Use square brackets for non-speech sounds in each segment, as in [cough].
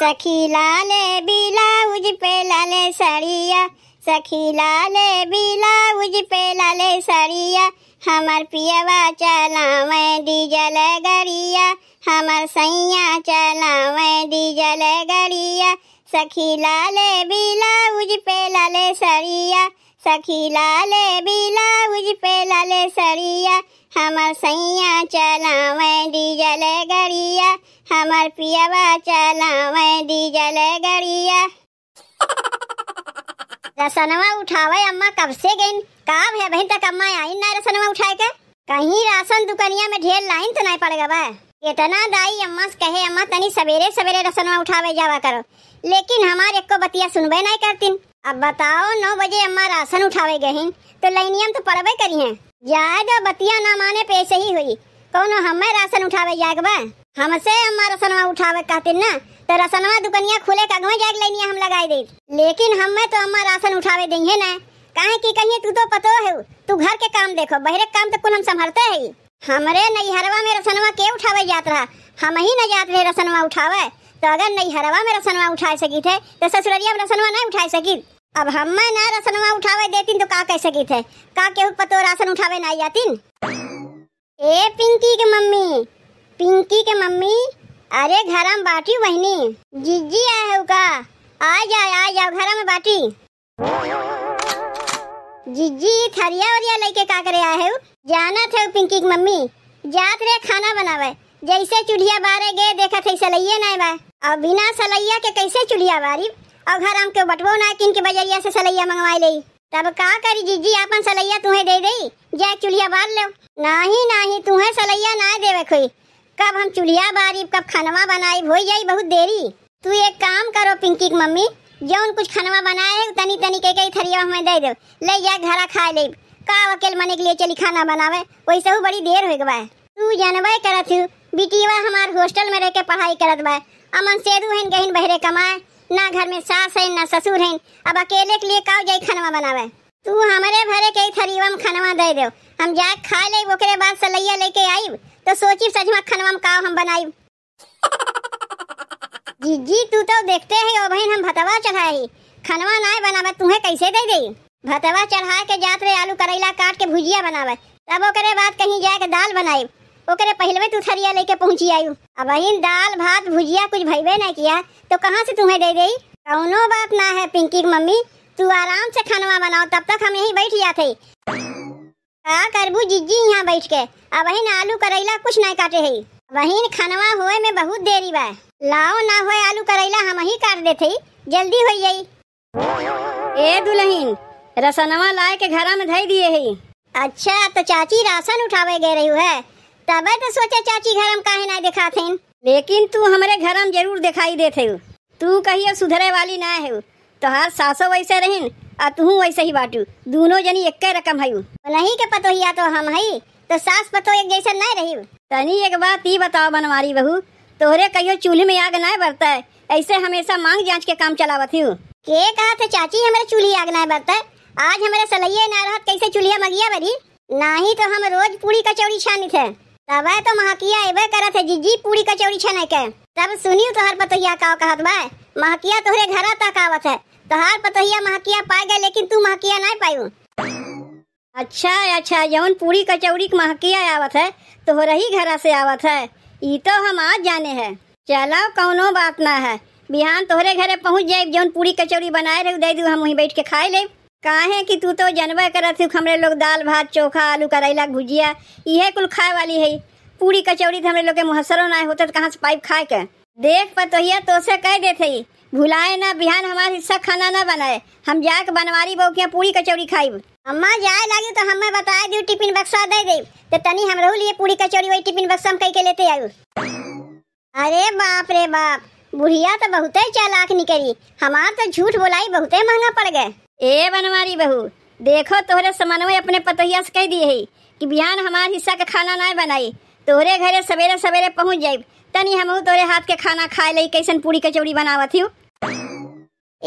सखी लाले उज पे लाले सड़िया सखी लाले उज पे लाले सड़िया हमार पियावा चलावे डीजल गरिया हमार सैया चलावे डीजल गरिया सखी लाले उज पे लाले सड़िया सखी लाले उज पे लाले सड़िया हमार सैया चलावे डीजल गरिया हमार पियावा चलावे डीजल गड़िया [laughs] रसनवा उठावे अम्मा कब से गईन काम है बहन तक अम्मा आई ना रसनवा उठाए के कहीं राशन दुकानिया में ढेर लाइन तो नहीं पड़ गवा इतना दाई अम्मा कहे अम्मा तनी सवेरे सवेरे रसनवा उठावे जावा करो लेकिन हमार एक को बतिया सुनबे नहीं करतीन अब बताओ नौ बजे अम्मा राशन उठावे गहीन तो लाइनियम तो पड़बे करी है जाए दो बतिया ना माने पैसे ही हुई कौन हमें राशन उठावे जाए बा हमसे हमारा रसनवा उठावे कहते ना तो रसनवा दुकनिया खुले का गवे जाग लेनी हम लगाई दे लेकिन हमें तो हमारा राशन उठावे देंगे ना काहे की कहिए तू तो पतो है तू घर के काम देखो बहरे काम तो कुल हम संभालते है हमरे नैहरवा में रसनवा के उठावे जात रहा हम ही न जात रहे रसनवा उठावे तो अगर नैहरवा में रसनवा उठा सकी थे तो ससुररिया में रसनवा नहीं उठा सकी अब हम ना रसनवा उठावे देती तो का कह सकी थे का केहू पतो राशन उठावे नहीं आतीन ए पिंकी के पिंकी के मम्मी अरे घर में बाटी बहनी जीजी आए है का आ जाए आ जाओ घर में बाटी जीजी थरिया वरिया लेके का करे आए हो जाना थे पिंकी की मम्मी जात रे खाना बनावे जैसे चूल्हिया बारे गए देखा थे सलैया ना बा अब बिना सलैया के कैसे चूल्हिया बारी और घर हम के बटवो ना किन के बजरिया से सलैया मंगवाई ले तब का करी जीजी अपन सलैया तुम्हें दे दे जा चूल्हिया बार लो नहीं नहीं तुहे तुम्हें सलैया ना देवे कोई कब हम चुड़िया बारी कब खनवा बनाई हो जाई बहुत देरी तू एक काम करो पिंकी की मम्मी जौन कुछ खनवा बनाए तनी तनी के कई थरिया हमें दे दो ले जा घर खा ले का अकेल मने के लिए चली खाना बनावे वैसे हो बड़ी देर हो गवा तू जानबे करत हूँ बिटिया हमार हॉस्टल में रह के पढ़ाई करत बा अमन से दू हैं गहिन बहरे कमाए ना घर में सास है ना ससुर हैं अब अकेले के लिए काव जाई खनवा बनावे तू हमारे भरे के थरीवा में खनवा दे दो हम जाके खा ले ओकरे बाद सलैया लेके आईब तो सोची सच में खनवा में का हम बनाई जी जी तू तो देखते है ओ बहन हम भतवा चढ़ाई खनवा ना बनावे तुम्हें कैसे दे दे भतवा चढ़ा के जात रे आलू करेला काट के भुजिया बनावे तब ओकरे बाद कहीं जाए के दाल बनाए ओकरे पहलवे तू थरिया लेके पहुंची आयु अब बहन दाल भात भुजिया कुछ भईबे ना किया तो कहां से तुम्हें दे गई कौनो बात ना है पिंकी की मम्मी तू आराम से खनवा बनाओ तब तक हम यही बैठ जाते हाँ करबू जिज्जी यहाँ बैठ के अब वही आलू करेला कुछ नहीं काटे है वही खनवा होए में बहुत देरी बा लाओ ना होए आलू करेला हम ही काट देते जल्दी हो जाई ए दुल्हन रसनवा लाए के घर में धई दिए है अच्छा तो चाची राशन उठावे गए रही है तब तो सोचे चाची घर हम काहे दिखा थे लेकिन तू हमारे घर में जरूर दिखाई देते तू कहियो सुधरे वाली ना है तो हर हाँ, सासो वैसे रहिन आ तू वैसे ही बाटू दोनों जनी एक रकम हयू नहीं के पतोहिया तो हम हई तो सास पतो एक जैसे न रही तनी एक बात ही बताओ बनवारी बहू तोहरे कहियो चूल्हे में आग ना बरता है ऐसे हमेशा मांग जांच के काम चलावत हूँ के कहा था तो चाची हमारे चूल्हे आग ना बरता है आज हमारे सलैये न रहत कैसे चूल्हे मगिया बरी ना ही तो हम रोज पूरी कचौड़ी छानी थे तब तो महकिया एबे करत है जीजी पूरी कचौड़ी छाने के तब सुनियो तोहर पतोहिया का कहत बा महकिया तोहरे घर तक आवत है तोहार पतहिया महकिया पाए गए लेकिन तू महकिया नहीं पाई अच्छा अच्छा जौन पूरी कचौड़ी महकिया आवत है तो हो रही घर से आवत है ये तो हम आज जाने हैं चलो कौनो बात ना है बिहान तोहरे घर पहुँच जाए जौन पूरी कचौड़ी बनाए रहे दे दू हम वहीं बैठ के खाए ले काहे कि तू तो जनबे करत हूँ हमरे लोग दाल भात चोखा आलू करेला भुजिया यह कुल खाए वाली है पूरी कचौड़ी तो हमरे लोग के मुहसरों ना होते तो कहाँ से पाइप खाए के देख पतोहिया तो से कह देते भुलाए ना बिहान हमारे हिस्सा खाना ना बनाए हम जाके बनवारी बहू के पूरी कचौड़ी खाई अम्मा जाए लगी तो हमें बता दी टिफिन बक्सा दे दी तो तनी हम रहू लिए पूरी कचौड़ी वही टिफिन बक्सा हम कह के लेते आयु अरे बाप रे बाप बुढ़िया तो बहुते चालाक निकली हमारा तो झूठ बोलाई बहुते महंगा पड़ गए ए बनवारी बहू देखो तोहरे समानवे अपने पतोहिया से कह दिए है कि बिहान हमारे हिस्सा का खाना ना बनाई तोरे घरे सवेरे सवेरे पहुँच जाइब तनी हम तोरे हाथ के खाना खाए ली कैसन पूरी कचौड़ी बनावत थी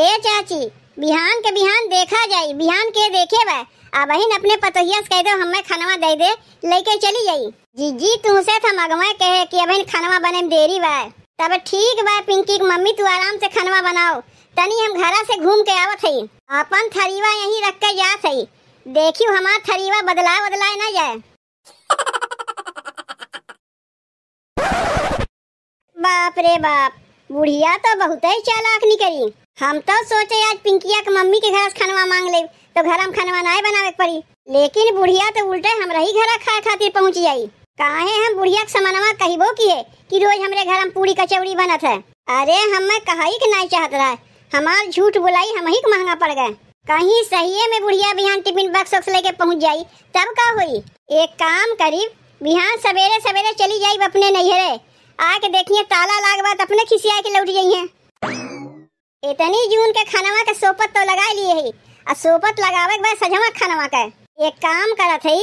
ए चाची बिहान के बिहान देखा जाये बिहान के देखे बा अब बहन अपने पतोहिया से कह दो हमें खानवा दे दे लेके चली जाई जी जी तुमसे था मगमा कहे कि अब खानवा बने में देरी बा तब ठीक बा पिंकी की मम्मी तू आराम से खानवा बनाओ तनी हम घर से घूम के आवत है अपन थरीवा यहीं रख के जात हई देखियो हमार थरीवा बदला बदलाए ना जाए बाप रे बाप बुढ़िया तो बहुत ही चालाक निकली हम तो सोचे आज पिंकिया के मम्मी के घर खनवा मांग ले तो घर हम खनवा नहीं बनावे पड़ी लेकिन बुढ़िया तो उल्टे हमरा ही घर खाए खातिर पहुंच जाई काहे हम बुढ़िया के समानवा कहबो किए कि रोज हमरे घर हम पूरी कचौड़ी बनत है अरे हम मैं के नहीं चाहत रहा हमार झूठ बुलाई हम ही महंगा पड़ गए कहीं सही में बुढ़िया बिहान टिफिन बक्स वक्स लेके पहुंच जाई तब का हुई एक काम करी बिहान सवेरे सवेरे चली जाई अपने नैहरे आके देखिए ताला लाग बात अपने खिसिया के लौट गई हैं इतनी जून के खानवा के सोपत तो लगा लिए है और सोपत लगावे के बाद सजवा खानवा का एक काम करा थे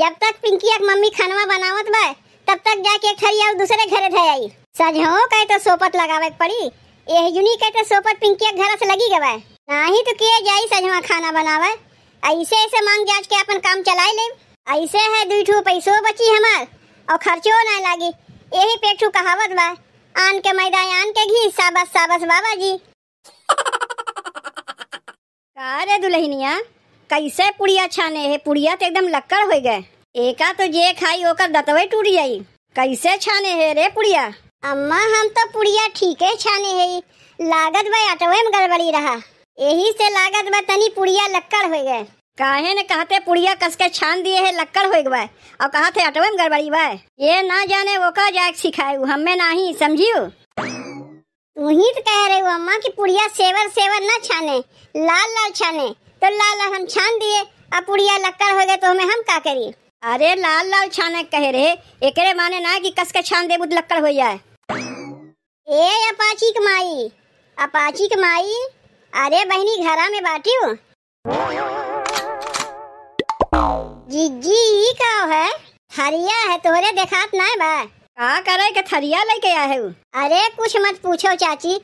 जब तक पिंकी के मम्मी खानवा बनावत बा तब तक जाके एक ठरी और दूसरे घर धर आई सजहो कहे तो सोपत लगावे के पड़ी एह जूनी कहे तो सोपत पिंकी के घर से लगी गवा ही तो किए जाई सजवा खाना बनावे ऐसे ऐसे मांग जाच के अपन काम चलाई ले ऐसे है दुई ठू पैसो बची हमार और खर्चो ना लागी यही पेठू कहावत बा आन के मैदा आन के घी साबस साबस बाबा जी [laughs] का रे दुल्हनिया कैसे पुड़िया छाने है पुड़िया तो एकदम लक्कड़ हो गए एका तो जे खाई ओकर दतवे टूट जाई कैसे छाने है रे पुड़िया अम्मा हम तो पुड़िया ठीक है छाने है लागत बा अटवे में गड़बड़ी रहा यही से लागत बा तनी पुड़िया लक्कड़ हो गए काहे ने कहते पुड़िया कस के छान दिए है लक्कड़ हो गए और कहा थे अटवे में गड़बड़ी बाय ये ना जाने वो का जाए सिखाए हमें ना ही समझियो तू ही तो कह रहे हो अम्मा की पुड़िया सेवर सेवर ना छाने लाल लाल छाने तो लाल लाल हम छान दिए अब पुड़िया लक्कड़ हो गए तो हमें हम का करिए अरे लाल लाल छाने कह रहे एक माने ना कि कस के छान दे लक्कड़ हो जाए ए अपाची की माई अपाची की माई अरे बहनी घरा में बाटी हूँ गिग्गी ई का है थरिया है तोरे देखात तो ना बा का करे के थरिया लेके आए हो अरे कुछ मत पूछो चाची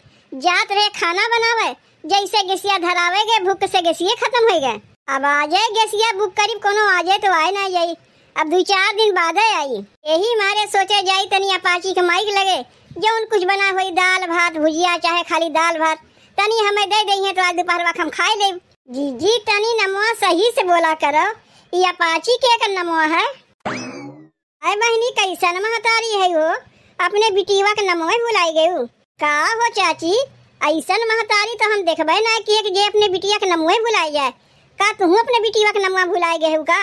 जात रे खाना बनावे जैसे गेसिया धरावे के भूख से गेसिए खत्म हो गए अब आ जाए गेसिया भूख करीब कोनो आ जाए तो आए ना जाई अब दो चार दिन बाद आई यही मारे सोचे जाई तनी अपाची के माइक लगे जो उन कुछ बना हुई दाल भात भुजिया चाहे खाली दाल भात तनी हमें दे दी है तो आज दोपहर वक्त हम खाए ले जी जी तनी नमो सही से बोला करो या पाची के करना मुआ है अरे बहनी कैसा नमा हतारी है वो अपने बिटिया के नमोह में बुलाई गयू का हो चाची ऐसा महतारी तो हम देखबे ना कि एक जे अपने बिटिया के नमुए बुलाई जाए का तू अपने बिटिया के नमोह भुलाई गए का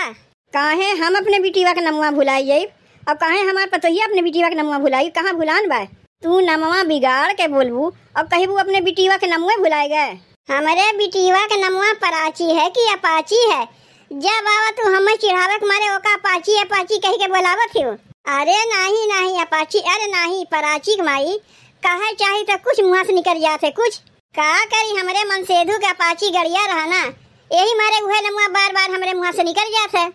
काहे हम अपने बिटिया के नमोह भुलाई जाए और काहे हमार पतोहिया अपने बिटिया के नमोह भुलाई कहाँ भुलान बा तू नमवा बिगाड़ के बोलबू और कहबू अपने बिटिया के नमोह भुलाई गए हमारे बिटिया के नमोह पराची है कि अपाची है जब बाबा तू हमें चिढ़ावे के मारे ओका पाची है पाची कह के बुलावे थियो अरे नहीं नहीं अपाची अरे नहीं पराची के माई कहे चाहे तो कुछ मुंह से निकल जाते कुछ का करी हमरे मन से दू के अपाची गड़िया रहा ना यही मारे उहे नमुआ बार बार हमरे मुंह से निकल जाते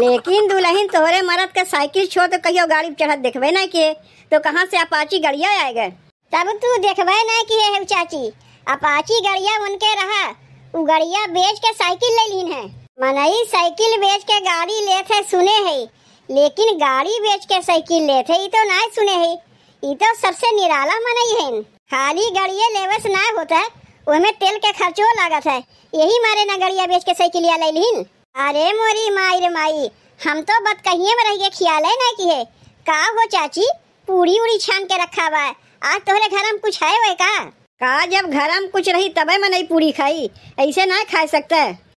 लेकिन दुलहिन तोरे मरद के साइकिल छो तो कहियो गाड़ी चढ़त देखबे ना के तो कहां से अपाची गड़िया आएगा तब तू देखबे ना कि हे चाची अपाची गड़िया उनके रहा गड़िया बेच के साइकिल ले ली है मनई साइकिल बेच के गाड़ी ले थे सुने है लेकिन गाड़ी बेच के साइकिल ले थे ये तो ना सुने है ये तो सबसे निराला मनई है खाली गड़िया से ना होता है उसमें तेल के खर्चो लागत है यही मारे ना गड़िया बेच के साइकिल ले ली अरे मोरी माई रे माई हम तो बत कहिए में रहिए ख्याल है ना की है का हो चाची पूरी उड़ी छान के रखा हुआ है आज तोहरे घर में कुछ है वे का का जब घर में कुछ रही तब मैं नहीं पूरी खाई ऐसे ना खा सकते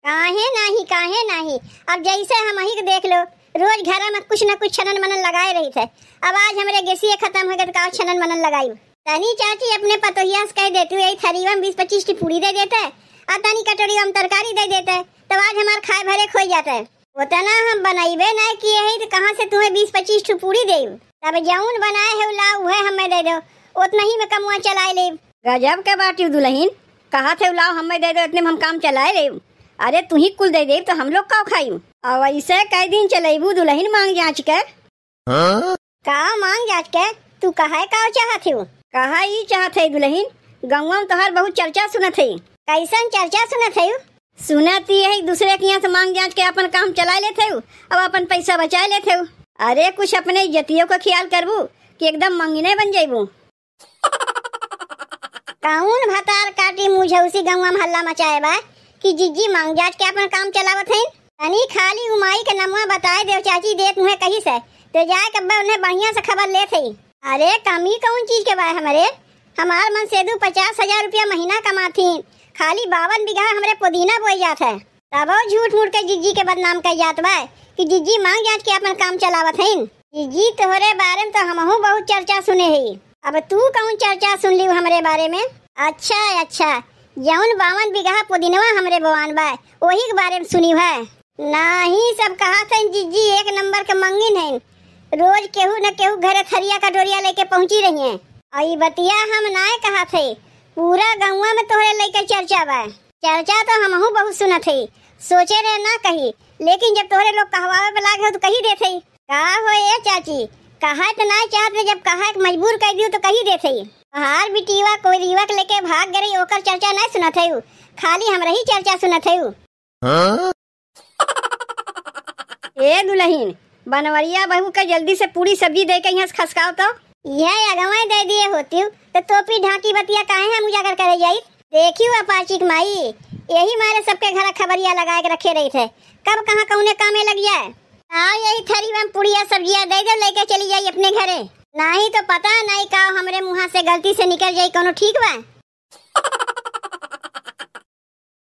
काहे नहीं काहे नहीं अब जैसे हम ही देख लो रोज घर में कुछ न कुछ छनन मनन लगाए रही थे अब आज हमारे गैसीय खत्म हो गए तो छनन मनन लगाई तनी चाची अपने पतोहिया से कह देती थरी में बीस पच्चीस की पूरी दे देते और तनी कटोरी में तरकारी दे देते तब आज हमारे खाए भरे खोई जाते उतना हम बनाइबे न किए हैं तो कहाँ से तुम्हें बीस पच्चीस की पूरी दे तब जौन बनाए है ला वह हमें दे दो उतना ही में कमुआ चलाए ले गजब के बात यू दुल्हीन कहा थे उलाव हमें दे दो इतने में हम काम चलाए रहे अरे तू ही कुल दे दे तो हम लोग का खाई और ऐसे कई दिन चलेबू दुल्हीन मांग जांच के हाँ? का मांग जांच के तू कहा का चाहते हो कहा ही चाहते दुल्हीन गंगा में तो हर बहुत चर्चा सुनत है कैसन चर्चा सुनत है सुनत ही है दूसरे के यहाँ से मांग जाँच के अपन काम चला लेते हो अब अपन पैसा बचा लेते हो अरे कुछ अपने जतियों का ख्याल करबू कि एकदम मंगने बन जाबू कहून भतार काटी मुझे उसी गौवा में हल्ला मचाए बा कि जिज्जी मांग जाट के अपन काम चलावत हैं तनी खाली उमाई के नमवा बताए देव चाची देत मुहे कही से तो जाए कब्बा उन्हें बढ़िया से खबर ले थी अरे कमी कौन चीज के बा हमारे हमार मन सेदू पचास हजार रुपया महीना कमाती खाली बावन बीघा हमारे पुदीना बोई जात है तब झूठ मूठ के जिज्जी के बदनाम कर जात बा कि जिज्जी मांग जाट के अपन काम चलावत हैं जिज्जी तोहरे बारे में तो हमहू बहुत चर्चा सुने है अब तू कौन चर्चा सुन ली हमारे बारे में अच्छा अच्छा जौन बावन बिगहा पुदीनवा हमारे भगवान भाई वही के बारे में सुनी है नाही सब कहा था जी जी एक नंबर के मंगिन है रोज केहू न केहू घर थरिया कटोरिया लेके पहुंची रही है और बतिया हम ना कहा थे पूरा गाँव में तोहरे लेकर चर्चा बा चर्चा तो हमहू बहुत सुना थे सोचे रहे ना कही लेकिन जब तोहरे लोग कहवावे पे लागे तो कही देते का हो ये चाची कहा तो ना चाहत में जब कहा मजबूर कर दियो तो कही देते ही हर बिटिवा कोई रिवक लेके भाग गई ओकर चर्चा नहीं सुना थे खाली हम रही चर्चा सुना हाँ? थे ए दुलहीन बनवरिया बहू के जल्दी से पूरी सब्जी दे के यहाँ से खसकाओ तो यह अगवाएं दे दिए होती हूँ तो टोपी ढाकी बतिया काहे हम उजागर करे जाई देखियो अपाचिक माई यही मारे सबके घर खबरिया लगा के रखे रही थे कब कहाँ कौने कामे लग जाए हाँ यही थरी में पुड़िया सब्जियाँ दे दो लेके चली जाई अपने घरे नहीं तो पता नहीं का हमरे मुँह से गलती से निकल जाये कोनो ठीक बा